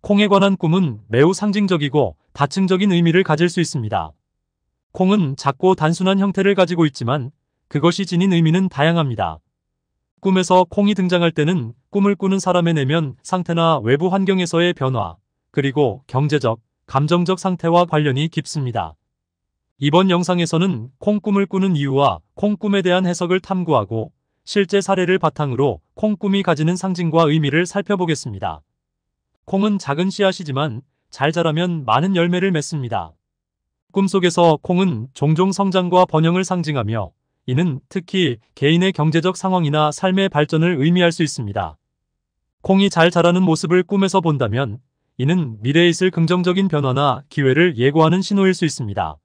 콩에 관한 꿈은 매우 상징적이고 다층적인 의미를 가질 수 있습니다. 콩은 작고 단순한 형태를 가지고 있지만 그것이 지닌 의미는 다양합니다. 꿈에서 콩이 등장할 때는 꿈을 꾸는 사람의 내면 상태나 외부 환경에서의 변화, 그리고 경제적, 감정적 상태와 관련이 깊습니다. 이번 영상에서는 콩 꿈을 꾸는 이유와 콩 꿈에 대한 해석을 탐구하고 실제 사례를 바탕으로 콩 꿈이 가지는 상징과 의미를 살펴보겠습니다. 콩은 작은 씨앗이지만 잘 자라면 많은 열매를 맺습니다. 꿈속에서 콩은 종종 성장과 번영을 상징하며 이는 특히 개인의 경제적 상황이나 삶의 발전을 의미할 수 있습니다. 콩이 잘 자라는 모습을 꿈에서 본다면 이는 미래에 있을 긍정적인 변화나 기회를 예고하는 신호일 수 있습니다.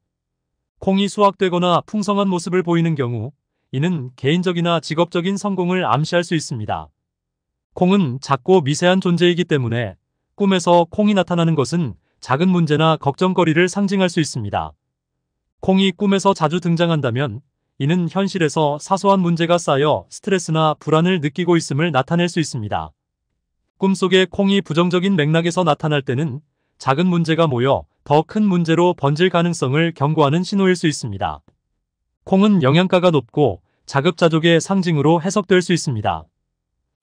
콩이 수확되거나 풍성한 모습을 보이는 경우 이는 개인적이나 직업적인 성공을 암시할 수 있습니다. 콩은 작고 미세한 존재이기 때문에 꿈에서 콩이 나타나는 것은 작은 문제나 걱정거리를 상징할 수 있습니다. 콩이 꿈에서 자주 등장한다면 이는 현실에서 사소한 문제가 쌓여 스트레스나 불안을 느끼고 있음을 나타낼 수 있습니다. 꿈속에 콩이 부정적인 맥락에서 나타날 때는 작은 문제가 모여 더 큰 문제로 번질 가능성을 경고하는 신호일 수 있습니다. 콩은 영양가가 높고 자급자족의 상징으로 해석될 수 있습니다.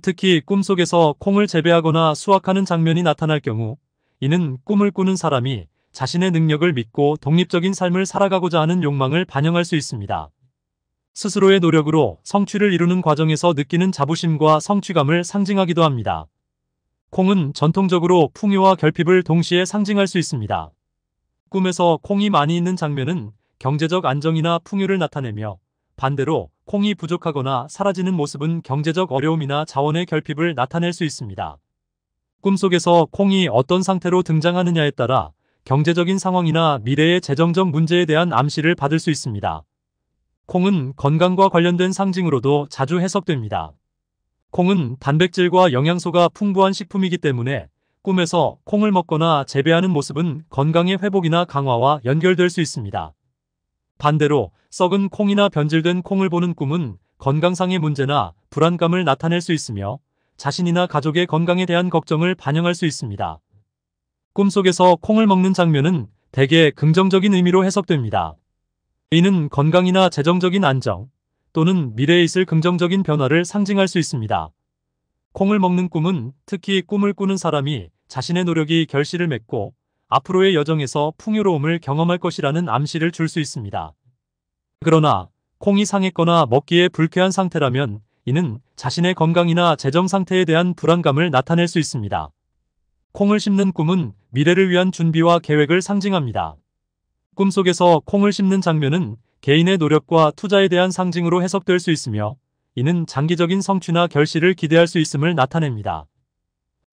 특히 꿈속에서 콩을 재배하거나 수확하는 장면이 나타날 경우 이는 꿈을 꾸는 사람이 자신의 능력을 믿고 독립적인 삶을 살아가고자 하는 욕망을 반영할 수 있습니다. 스스로의 노력으로 성취를 이루는 과정에서 느끼는 자부심과 성취감을 상징하기도 합니다. 콩은 전통적으로 풍요와 결핍을 동시에 상징할 수 있습니다. 꿈에서 콩이 많이 있는 장면은 경제적 안정이나 풍요를 나타내며 반대로 콩이 부족하거나 사라지는 모습은 경제적 어려움이나 자원의 결핍을 나타낼 수 있습니다. 꿈속에서 콩이 어떤 상태로 등장하느냐에 따라 경제적인 상황이나 미래의 재정적 문제에 대한 암시를 받을 수 있습니다. 콩은 건강과 관련된 상징으로도 자주 해석됩니다. 콩은 단백질과 영양소가 풍부한 식품이기 때문에 꿈에서 콩을 먹거나 재배하는 모습은 건강의 회복이나 강화와 연결될 수 있습니다. 반대로 썩은 콩이나 변질된 콩을 보는 꿈은 건강상의 문제나 불안감을 나타낼 수 있으며 자신이나 가족의 건강에 대한 걱정을 반영할 수 있습니다. 꿈속에서 콩을 먹는 장면은 대개 긍정적인 의미로 해석됩니다. 이는 건강이나 재정적인 안정 또는 미래에 있을 긍정적인 변화를 상징할 수 있습니다. 콩을 먹는 꿈은 특히 꿈을 꾸는 사람이 자신의 노력이 결실을 맺고 앞으로의 여정에서 풍요로움을 경험할 것이라는 암시를 줄 수 있습니다. 그러나 콩이 상했거나 먹기에 불쾌한 상태라면 이는 자신의 건강이나 재정 상태에 대한 불안감을 나타낼 수 있습니다. 콩을 심는 꿈은 미래를 위한 준비와 계획을 상징합니다. 꿈속에서 콩을 심는 장면은 개인의 노력과 투자에 대한 상징으로 해석될 수 있으며 이는 장기적인 성취나 결실을 기대할 수 있음을 나타냅니다.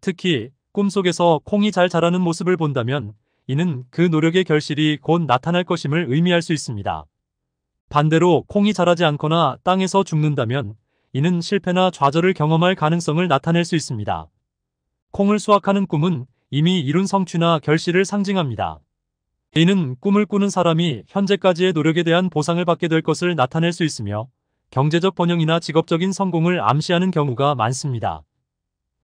특히 꿈속에서 콩이 잘 자라는 모습을 본다면 이는 그 노력의 결실이 곧 나타날 것임을 의미할 수 있습니다. 반대로 콩이 자라지 않거나 땅에서 죽는다면 이는 실패나 좌절을 경험할 가능성을 나타낼 수 있습니다. 콩을 수확하는 꿈은 이미 이룬 성취나 결실을 상징합니다. 이는 꿈을 꾸는 사람이 현재까지의 노력에 대한 보상을 받게 될 것을 나타낼 수 있으며 경제적 번영이나 직업적인 성공을 암시하는 경우가 많습니다.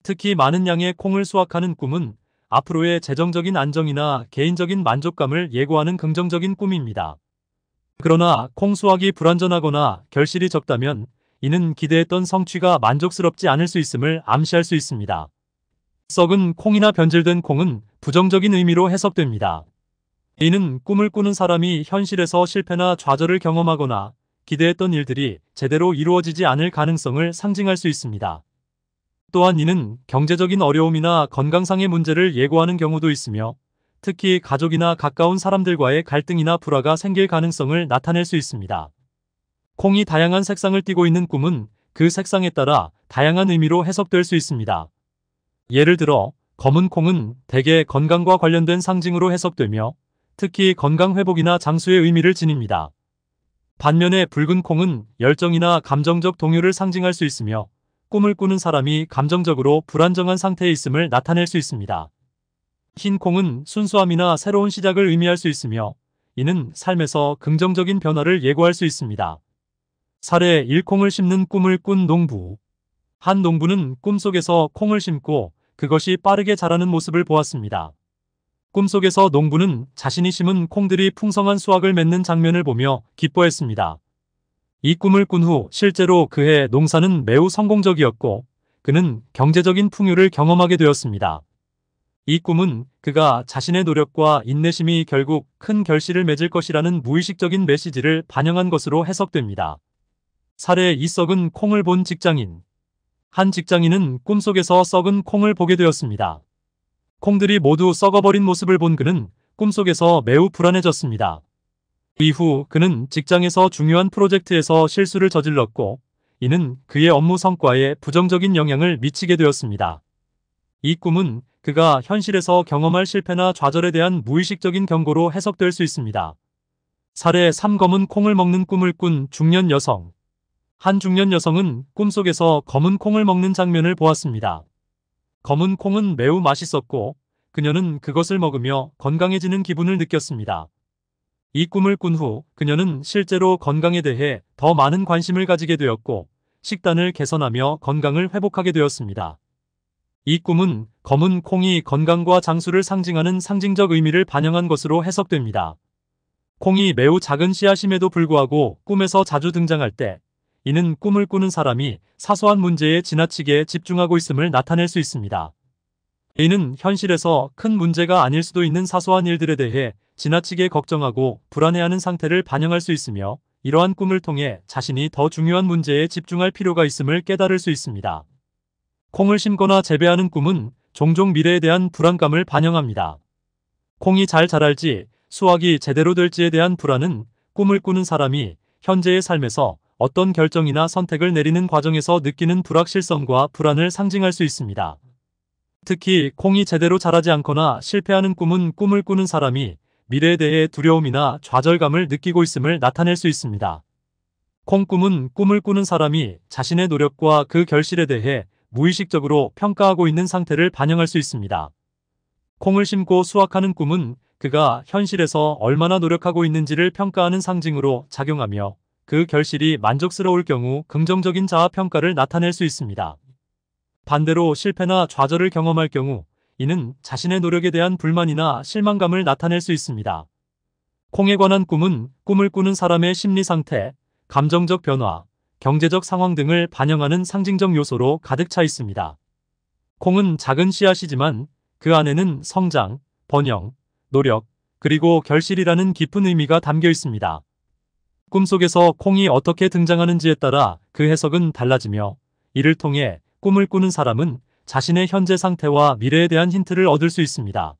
특히 많은 양의 콩을 수확하는 꿈은 앞으로의 재정적인 안정이나 개인적인 만족감을 예고하는 긍정적인 꿈입니다. 그러나 콩 수확이 불완전하거나 결실이 적다면 이는 기대했던 성취가 만족스럽지 않을 수 있음을 암시할 수 있습니다. 썩은 콩이나 변질된 콩은 부정적인 의미로 해석됩니다. 이는 꿈을 꾸는 사람이 현실에서 실패나 좌절을 경험하거나 기대했던 일들이 제대로 이루어지지 않을 가능성을 상징할 수 있습니다. 또한 이는 경제적인 어려움이나 건강상의 문제를 예고하는 경우도 있으며 특히 가족이나 가까운 사람들과의 갈등이나 불화가 생길 가능성을 나타낼 수 있습니다. 콩이 다양한 색상을 띠고 있는 꿈은 그 색상에 따라 다양한 의미로 해석될 수 있습니다. 예를 들어 검은 콩은 대개 건강과 관련된 상징으로 해석되며 특히 건강 회복이나 장수의 의미를 지닙니다. 반면에 붉은 콩은 열정이나 감정적 동요를 상징할 수 있으며 꿈을 꾸는 사람이 감정적으로 불안정한 상태에 있음을 나타낼 수 있습니다. 흰 콩은 순수함이나 새로운 시작을 의미할 수 있으며 이는 삶에서 긍정적인 변화를 예고할 수 있습니다. 사례 1콩을 심는 꿈을 꾼 농부 한 농부는 꿈속에서 콩을 심고 그것이 빠르게 자라는 모습을 보았습니다. 꿈속에서 농부는 자신이 심은 콩들이 풍성한 수확을 맺는 장면을 보며 기뻐했습니다. 이 꿈을 꾼 후 실제로 그해 농사는 매우 성공적이었고 그는 경제적인 풍요를 경험하게 되었습니다. 이 꿈은 그가 자신의 노력과 인내심이 결국 큰 결실을 맺을 것이라는 무의식적인 메시지를 반영한 것으로 해석됩니다. 사례 이 썩은 콩을 본 직장인 한 직장인은 꿈속에서 썩은 콩을 보게 되었습니다. 콩들이 모두 썩어버린 모습을 본 그는 꿈속에서 매우 불안해졌습니다. 이후 그는 직장에서 중요한 프로젝트에서 실수를 저질렀고 이는 그의 업무 성과에 부정적인 영향을 미치게 되었습니다. 이 꿈은 그가 현실에서 경험할 실패나 좌절에 대한 무의식적인 경고로 해석될 수 있습니다. 사례 3 검은 콩을 먹는 꿈을 꾼 중년 여성 한 중년 여성은 꿈속에서 검은 콩을 먹는 장면을 보았습니다. 검은 콩은 매우 맛있었고 그녀는 그것을 먹으며 건강해지는 기분을 느꼈습니다. 이 꿈을 꾼 후 그녀는 실제로 건강에 대해 더 많은 관심을 가지게 되었고 식단을 개선하며 건강을 회복하게 되었습니다. 이 꿈은 검은 콩이 건강과 장수를 상징하는 상징적 의미를 반영한 것으로 해석됩니다. 콩이 매우 작은 씨앗임에도 불구하고 꿈에서 자주 등장할 때 이는 꿈을 꾸는 사람이 사소한 문제에 지나치게 집중하고 있음을 나타낼 수 있습니다. 이는 현실에서 큰 문제가 아닐 수도 있는 사소한 일들에 대해 지나치게 걱정하고 불안해하는 상태를 반영할 수 있으며 이러한 꿈을 통해 자신이 더 중요한 문제에 집중할 필요가 있음을 깨달을 수 있습니다. 콩을 심거나 재배하는 꿈은 종종 미래에 대한 불안감을 반영합니다. 콩이 잘 자랄지 수확이 제대로 될지에 대한 불안은 꿈을 꾸는 사람이 현재의 삶에서 어떤 결정이나 선택을 내리는 과정에서 느끼는 불확실성과 불안을 상징할 수 있습니다. 특히 콩이 제대로 자라지 않거나 실패하는 꿈은 꿈을 꾸는 사람이 미래에 대해 두려움이나 좌절감을 느끼고 있음을 나타낼 수 있습니다. 콩꿈은 꿈을 꾸는 사람이 자신의 노력과 그 결실에 대해 무의식적으로 평가하고 있는 상태를 반영할 수 있습니다. 콩을 심고 수확하는 꿈은 그가 현실에서 얼마나 노력하고 있는지를 평가하는 상징으로 작용하며 그 결실이 만족스러울 경우 긍정적인 자아평가를 나타낼 수 있습니다. 반대로 실패나 좌절을 경험할 경우 이는 자신의 노력에 대한 불만이나 실망감을 나타낼 수 있습니다. 콩에 관한 꿈은 꿈을 꾸는 사람의 심리 상태, 감정적 변화, 경제적 상황 등을 반영하는 상징적 요소로 가득 차 있습니다. 콩은 작은 씨앗이지만 그 안에는 성장, 번영, 노력, 그리고 결실이라는 깊은 의미가 담겨 있습니다. 꿈속에서 콩이 어떻게 등장하는지에 따라 그 해석은 달라지며 이를 통해 꿈을 꾸는 사람은 자신의 현재 상태와 미래에 대한 힌트를 얻을 수 있습니다.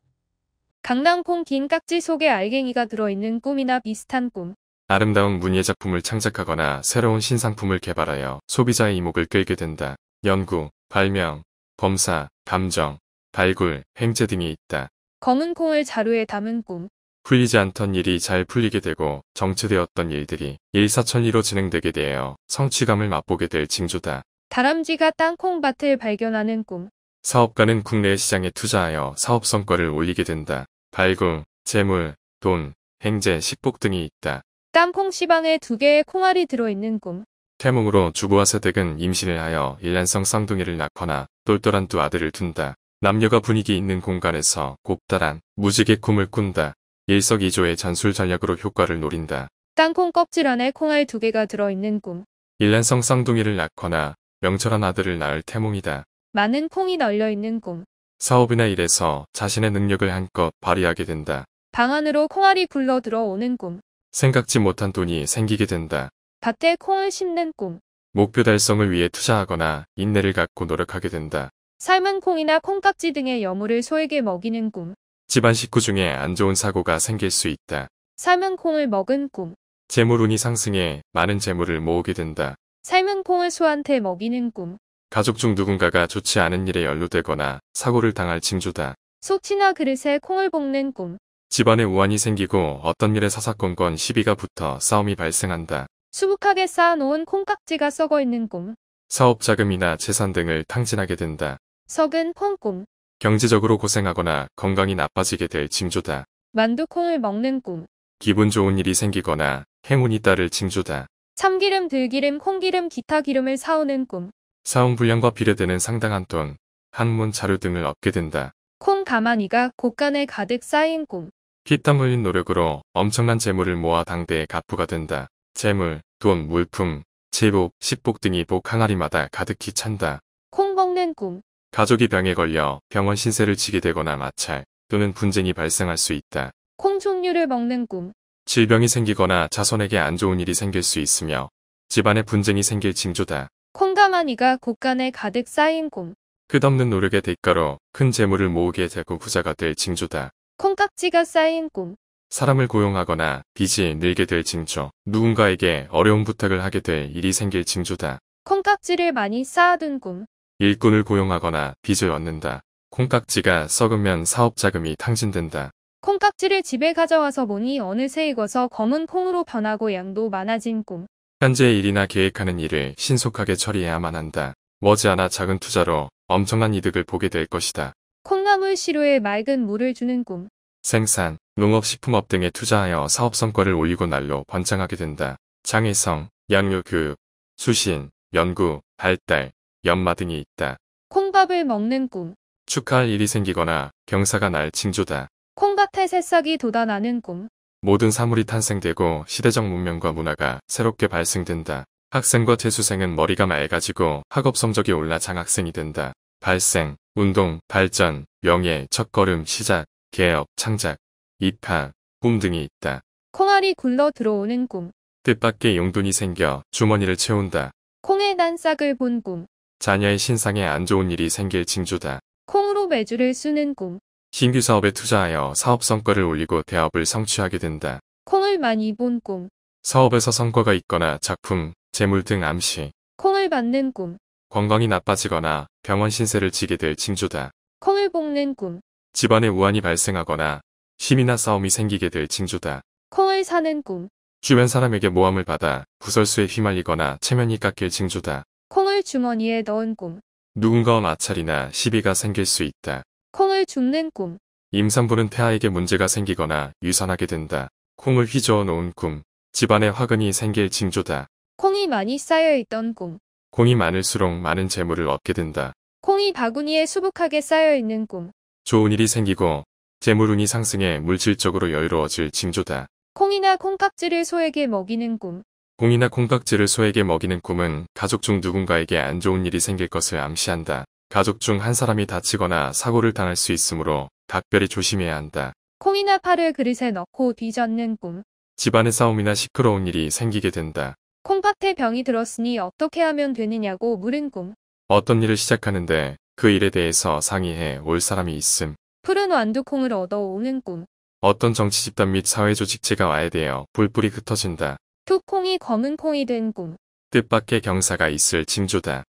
강낭콩 긴 깍지 속에 알갱이가 들어있는 꿈이나 비슷한 꿈. 아름다운 문예 작품을 창작하거나 새로운 신상품을 개발하여 소비자의 이목을 끌게 된다. 연구, 발명, 검사 감정, 발굴, 행제 등이 있다. 검은 콩을 자루에 담은 꿈. 풀리지 않던 일이 잘 풀리게 되고 정체되었던 일들이 일사천리로 진행되게 되어 성취감을 맛보게 될 징조다. 다람쥐가 땅콩밭을 발견하는 꿈. 사업가는 국내 시장에 투자하여 사업 성과를 올리게 된다. 발굴, 재물, 돈, 행재 식복 등이 있다. 땅콩 시방에 두 개의 콩알이 들어있는 꿈. 태몽으로 주부와 세댁은 임신을 하여 일란성 쌍둥이를 낳거나 똘똘한 두 아들을 둔다. 남녀가 분위기 있는 공간에서 곱다란 무지개 꿈을 꾼다. 일석이조의 전술 전략으로 효과를 노린다. 땅콩 껍질 안에 콩알 두 개가 들어있는 꿈. 일란성 쌍둥이를 낳거나 명철한 아들을 낳을 태몽이다. 많은 콩이 널려있는 꿈. 사업이나 일에서 자신의 능력을 한껏 발휘하게 된다. 방 안으로 콩알이 굴러 들어오는 꿈. 생각지 못한 돈이 생기게 된다. 밭에 콩을 심는 꿈. 목표 달성을 위해 투자하거나 인내를 갖고 노력하게 된다. 삶은 콩이나 콩깍지 등의 여물을 소에게 먹이는 꿈. 집안 식구 중에 안 좋은 사고가 생길 수 있다. 삶은 콩을 먹은 꿈. 재물운이 상승해 많은 재물을 모으게 된다. 삶은 콩을 소한테 먹이는 꿈. 가족 중 누군가가 좋지 않은 일에 연루되거나 사고를 당할 징조다. 속치나 그릇에 콩을 볶는 꿈. 집안에 우환이 생기고 어떤 일에 사사건건 시비가 붙어 싸움이 발생한다. 수북하게 쌓아놓은 콩깍지가 썩어있는 꿈. 사업 자금이나 재산 등을 탕진하게 된다. 석은 콩 꿈. 경제적으로 고생하거나 건강이 나빠지게 될 징조다. 만두콩을 먹는 꿈. 기분 좋은 일이 생기거나 행운이 따를 징조다. 참기름, 들기름, 콩기름, 기타 기름을 사오는 꿈. 사온 분량과 비례되는 상당한 돈, 학문 자료 등을 얻게 된다. 콩 가마니가 곳간에 가득 쌓인 꿈. 피땀 흘린 노력으로 엄청난 재물을 모아 당대에 가부가 된다. 재물, 돈, 물품, 제복, 식복 등이 복 항아리마다 가득히 찬다. 콩 먹는 꿈. 가족이 병에 걸려 병원 신세를 지게 되거나 마찰 또는 분쟁이 발생할 수 있다. 콩 종류를 먹는 꿈. 질병이 생기거나 자손에게 안 좋은 일이 생길 수 있으며 집안에 분쟁이 생길 징조다. 콩가마니가 곳간에 가득 쌓인 곰. 끝없는 노력의 대가로 큰 재물을 모으게 되고 부자가 될 징조다. 콩깍지가 쌓인 곰. 사람을 고용하거나 빚이 늘게 될 징조. 누군가에게 어려운 부탁을 하게 될 일이 생길 징조다. 콩깍지를 많이 쌓아둔 곰. 일꾼을 고용하거나 빚을 얻는다. 콩깍지가 썩으면 사업 자금이 탕진된다. 콩깍지를 집에 가져와서 보니 어느새 익어서 검은 콩으로 변하고 양도 많아진 꿈. 현재 일이나 계획하는 일을 신속하게 처리해야만 한다. 머지않아 작은 투자로 엄청난 이득을 보게 될 것이다. 콩나물 시루에 맑은 물을 주는 꿈. 생산, 농업식품업 등에 투자하여 사업 성과를 올리고 날로 번창하게 된다. 장애성, 양육 교육, 수신, 연구, 발달, 연마 등이 있다. 콩밥을 먹는 꿈. 축하할 일이 생기거나 병사가 날 징조다. 콩밭에 새싹이 돋아나는 꿈. 모든 사물이 탄생되고 시대적 문명과 문화가 새롭게 발생된다. 학생과 재수생은 머리가 맑아지고 학업 성적이 올라 장학생이 된다. 발생, 운동, 발전, 명예, 첫걸음, 시작, 개업, 창작, 입학, 꿈 등이 있다. 콩알이 굴러 들어오는 꿈. 뜻밖의 용돈이 생겨 주머니를 채운다. 콩에 난 싹을 본 꿈. 자녀의 신상에 안 좋은 일이 생길 징조다. 콩으로 매주를 쓰는 꿈. 신규 사업에 투자하여 사업 성과를 올리고 대업을 성취하게 된다. 콩을 많이 본 꿈, 사업에서 성과가 있거나 작품, 재물 등 암시, 콩을 받는 꿈, 건강이 나빠지거나 병원 신세를 지게 될 징조다. 콩을 볶는 꿈, 집안에 우환이 발생하거나 힘이나 싸움이 생기게 될 징조다. 콩을 사는 꿈, 주변 사람에게 모함을 받아 부설수에 휘말리거나 체면이 깎일 징조다. 콩을 주머니에 넣은 꿈, 누군가와 마찰이나 시비가 생길 수 있다. 콩을 줍는 꿈. 임산부는 태아에게 문제가 생기거나 유산하게 된다. 콩을 휘저어 놓은 꿈. 집안에 화근이 생길 징조다. 콩이 많이 쌓여있던 꿈. 콩이 많을수록 많은 재물을 얻게 된다. 콩이 바구니에 수북하게 쌓여있는 꿈. 좋은 일이 생기고 재물운이 상승해 물질적으로 여유로워질 징조다. 콩이나 콩깍지를 소에게 먹이는 꿈. 콩이나 콩깍지를 소에게 먹이는 꿈은 가족 중 누군가에게 안 좋은 일이 생길 것을 암시한다. 가족 중 한 사람이 다치거나 사고를 당할 수 있으므로 각별히 조심해야 한다. 콩이나 파를 그릇에 넣고 뒤젓는 꿈. 집안의 싸움이나 시끄러운 일이 생기게 된다. 콩팥에 병이 들었으니 어떻게 하면 되느냐고 물은 꿈. 어떤 일을 시작하는데 그 일에 대해서 상의해 올 사람이 있음. 푸른 완두콩을 얻어 오는 꿈. 어떤 정치 집단 및 사회 조직체가 와야되어불뿔이 흩어진다. 투콩이 검은 콩이 된 꿈. 뜻밖의 경사가 있을 징조다.